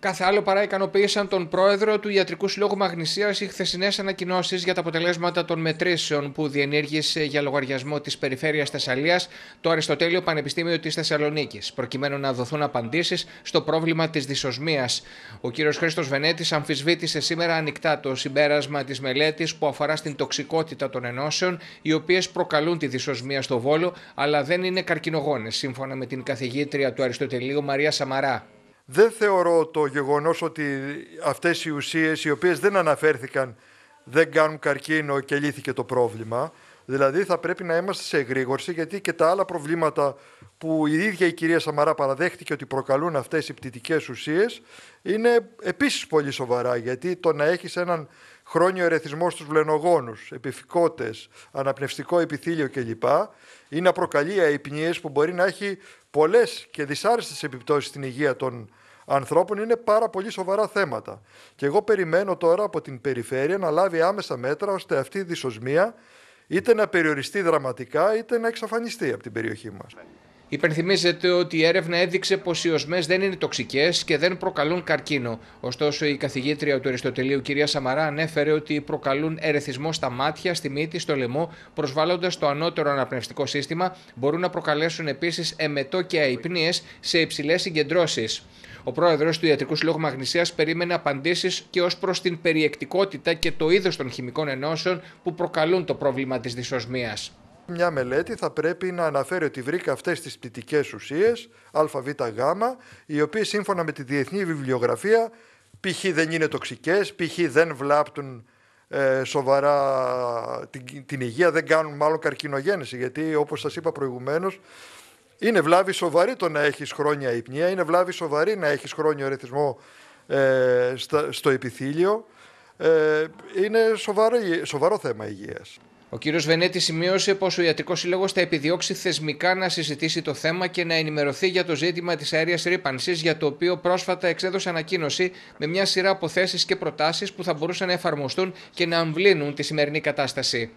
Κάθε άλλο παρά ικανοποίησαν τον πρόεδρο του Ιατρικού Συλλόγου Μαγνησίας οι χθεσινές ανακοινώσεις για τα αποτελέσματα των μετρήσεων που διενήργησε για λογαριασμό της Περιφέρειας Θεσσαλίας το Αριστοτέλειο Πανεπιστήμιο της Θεσσαλονίκης, προκειμένου να δοθούν απαντήσεις στο πρόβλημα της δυσοσμίας. Ο κ. Χρήστος Βενέτης αμφισβήτησε σήμερα ανοιχτά το συμπέρασμα της μελέτης που αφορά στην τοξικότητα των ενώσεων, οι οποίες προκαλούν τη δυσοσμία στο βόλο, αλλά δεν είναι καρκινογόνες, σύμφωνα με την καθηγήτρια του Αριστοτελείου Μαρία Σαμαρά δεν θεωρώ το γεγονός ότι αυτές οι ουσίες οι οποίες δεν αναφέρθηκαν δεν κάνουν καρκίνο και λύθηκε το πρόβλημα. Δηλαδή θα πρέπει να είμαστε σε εγρήγορση γιατί και τα άλλα προβλήματα που η ίδια η κυρία Σαμαρά παραδέχτηκε ότι προκαλούν αυτές οι πτυτικές ουσίες είναι επίσης πολύ σοβαρά γιατί το να έχεις έναν χρόνιο ερεθισμό στους βλενογόνους, επιφυκότες, αναπνευστικό επιθύλιο κλπ. ή να προκαλεί αϊπνίες που μπορεί να έχει πολλές και δυσάρεστες επιπτώσεις στην υγεία των ανθρώπων είναι πάρα πολύ σοβαρά θέματα. Και εγώ περιμένω τώρα από την περιφέρεια να λάβει άμεσα μέτρα ώστε αυτή η δυσοσμία είτε να περιοριστεί δραματικά είτε να εξαφανιστεί από την περιοχή μας. Υπενθυμίζεται ότι η έρευνα έδειξε πως οι οσμές δεν είναι τοξικές και δεν προκαλούν καρκίνο. Ωστόσο, η καθηγήτρια του Αριστοτελείου, κυρία Σαμαρά, ανέφερε ότι προκαλούν ερεθισμό στα μάτια, στη μύτη, στο λαιμό, προσβάλλοντας το ανώτερο αναπνευστικό σύστημα, μπορούν να προκαλέσουν επίσης εμετό και αϊπνίες σε υψηλές συγκεντρώσεις. Ο πρόεδρος του Ιατρικού Συλλόγου Μαγνησίας περίμενε απαντήσεις και ως προς την περιεκτικότητα και το είδος των χημικών ενώσεων που προκαλούν το πρόβλημα της δυσοσμίας μια μελέτη θα πρέπει να αναφέρει ότι βρήκα αυτές τις πτυτικές ουσίες, α, β, οι οποίες σύμφωνα με τη διεθνή βιβλιογραφία π.χ. δεν είναι τοξικές, π.χ. δεν βλάπτουν ε, σοβαρά την, την υγεία, δεν κάνουν μάλλον καρκινογέννηση, γιατί όπως σας είπα προηγουμένως, είναι βλάβη σοβαρή το να έχεις χρόνια υπνία, είναι βλάβη σοβαρή να έχεις χρόνιο ερεθισμό ε, στο επιθήλιο. Ε, είναι σοβαρό, σοβαρό θέμα υγείας. Ο κύριος Βενέτη σημείωσε πως ο Ιατρικός Σύλλογος θα επιδιώξει θεσμικά να συζητήσει το θέμα και να ενημερωθεί για το ζήτημα της αέριας ρήπανσης, για το οποίο πρόσφατα εξέδωσε ανακοίνωση με μια σειρά αποθέσεις και προτάσεις που θα μπορούσαν να εφαρμοστούν και να αμβλύνουν τη σημερινή κατάσταση.